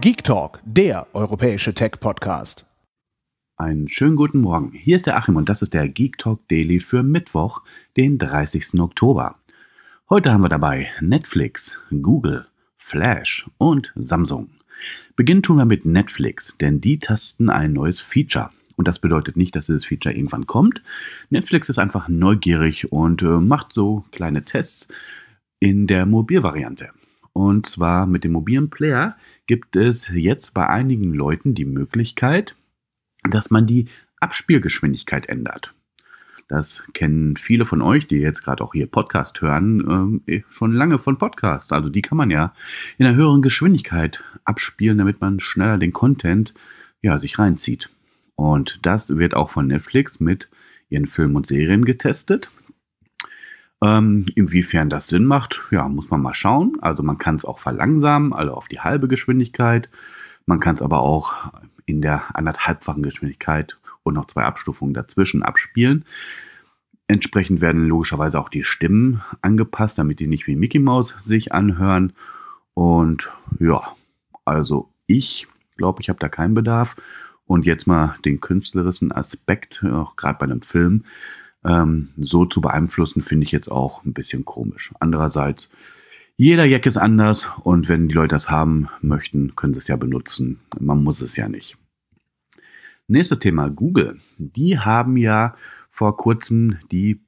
Geek Talk, der europäische Tech-Podcast. Einen schönen guten Morgen. Hier ist der Achim und das ist der Geek Talk Daily für Mittwoch, den 30. Oktober. Heute haben wir dabei Netflix, Google, Flash und Samsung. Beginnen tun wir mit Netflix, denn die tasten ein neues Feature. Und das bedeutet nicht, dass dieses Feature irgendwann kommt. Netflix ist einfach neugierig und äh, macht so kleine Tests in der Mobilvariante. Und zwar mit dem mobilen Player gibt es jetzt bei einigen Leuten die Möglichkeit, dass man die Abspielgeschwindigkeit ändert. Das kennen viele von euch, die jetzt gerade auch hier Podcast hören, äh, schon lange von Podcasts. Also die kann man ja in einer höheren Geschwindigkeit abspielen, damit man schneller den Content ja, sich reinzieht. Und das wird auch von Netflix mit ihren Filmen und Serien getestet. Ähm, inwiefern das Sinn macht, ja, muss man mal schauen. Also man kann es auch verlangsamen, also auf die halbe Geschwindigkeit. Man kann es aber auch in der anderthalbfachen Geschwindigkeit und noch zwei Abstufungen dazwischen abspielen. Entsprechend werden logischerweise auch die Stimmen angepasst, damit die nicht wie Mickey Mouse sich anhören. Und ja, also ich glaube, ich habe da keinen Bedarf. Und jetzt mal den künstlerischen Aspekt, auch gerade bei einem Film, ähm, so zu beeinflussen, finde ich jetzt auch ein bisschen komisch. Andererseits, jeder Jack ist anders und wenn die Leute das haben möchten, können sie es ja benutzen. Man muss es ja nicht. Nächstes Thema, Google. Die haben ja vor kurzem die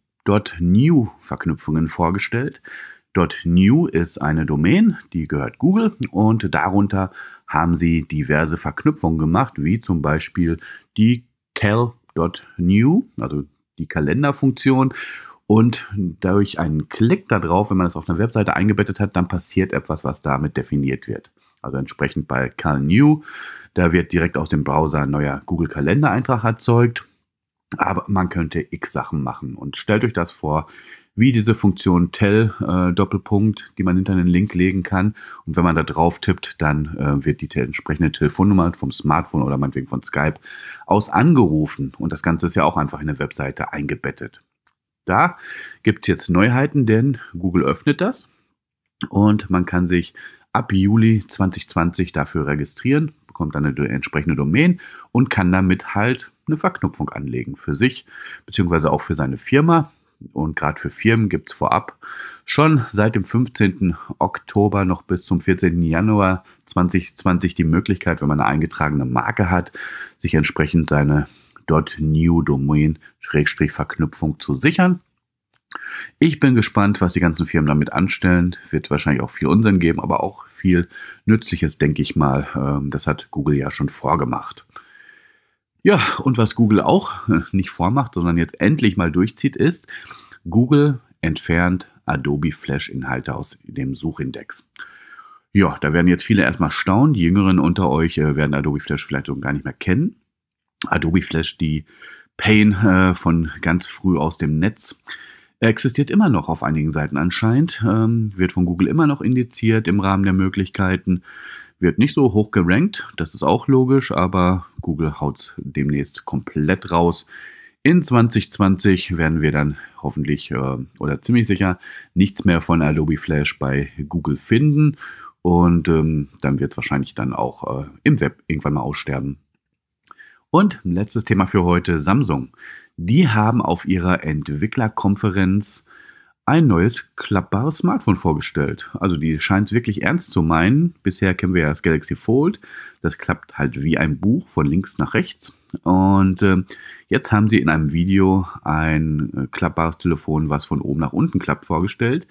.new Verknüpfungen vorgestellt. .new ist eine Domain, die gehört Google und darunter haben sie diverse Verknüpfungen gemacht, wie zum Beispiel die cal.new, also die Kalenderfunktion. Und durch einen Klick darauf, wenn man das auf einer Webseite eingebettet hat, dann passiert etwas, was damit definiert wird. Also entsprechend bei Cal New, da wird direkt aus dem Browser ein neuer Google Kalendereintrag erzeugt. Aber man könnte x Sachen machen. Und stellt euch das vor wie diese Funktion tell, äh, Doppelpunkt, die man hinter einen Link legen kann. Und wenn man da drauf tippt, dann äh, wird die entsprechende Telefonnummer vom Smartphone oder meinetwegen von Skype aus angerufen. Und das Ganze ist ja auch einfach in der Webseite eingebettet. Da gibt es jetzt Neuheiten, denn Google öffnet das und man kann sich ab Juli 2020 dafür registrieren, bekommt dann eine entsprechende Domain und kann damit halt eine Verknüpfung anlegen für sich, beziehungsweise auch für seine Firma. Und gerade für Firmen gibt es vorab schon seit dem 15. Oktober noch bis zum 14. Januar 2020 die Möglichkeit, wenn man eine eingetragene Marke hat, sich entsprechend seine .new Domain-Verknüpfung zu sichern. Ich bin gespannt, was die ganzen Firmen damit anstellen. Wird wahrscheinlich auch viel Unsinn geben, aber auch viel Nützliches, denke ich mal. Ähm, das hat Google ja schon vorgemacht. Ja, und was Google auch äh, nicht vormacht, sondern jetzt endlich mal durchzieht, ist, Google entfernt Adobe Flash-Inhalte aus dem Suchindex. Ja, da werden jetzt viele erstmal staunen. Die Jüngeren unter euch äh, werden Adobe Flash vielleicht sogar gar nicht mehr kennen. Adobe Flash, die Pain äh, von ganz früh aus dem Netz. Er existiert immer noch auf einigen Seiten anscheinend, ähm, wird von Google immer noch indiziert im Rahmen der Möglichkeiten, wird nicht so hoch gerankt, das ist auch logisch, aber Google haut demnächst komplett raus. In 2020 werden wir dann hoffentlich äh, oder ziemlich sicher nichts mehr von Adobe Flash bei Google finden und ähm, dann wird es wahrscheinlich dann auch äh, im Web irgendwann mal aussterben. Und letztes Thema für heute, Samsung die haben auf ihrer Entwicklerkonferenz ein neues klappbares Smartphone vorgestellt. Also die scheint es wirklich ernst zu meinen. Bisher kennen wir ja das Galaxy Fold. Das klappt halt wie ein Buch von links nach rechts. Und äh, jetzt haben sie in einem Video ein äh, klappbares Telefon, was von oben nach unten klappt, vorgestellt.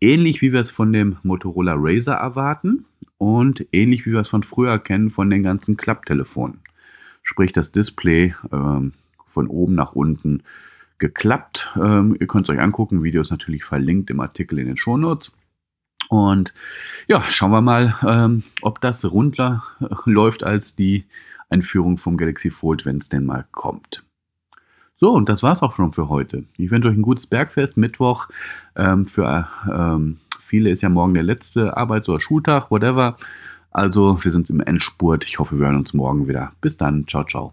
Ähnlich wie wir es von dem Motorola Razer erwarten und ähnlich wie wir es von früher kennen von den ganzen Klapptelefonen. Sprich, das Display ähm, von oben nach unten geklappt. Ähm, ihr könnt es euch angucken. Video ist natürlich verlinkt im Artikel in den Shownotes. Und ja, schauen wir mal, ähm, ob das rundler äh, läuft als die Einführung vom Galaxy Fold, wenn es denn mal kommt. So, und das war's auch schon für heute. Ich wünsche euch ein gutes Bergfest, Mittwoch. Ähm, für ähm, viele ist ja morgen der letzte Arbeits- oder Schultag, whatever. Also, wir sind im Endspurt. Ich hoffe, wir hören uns morgen wieder. Bis dann. Ciao, ciao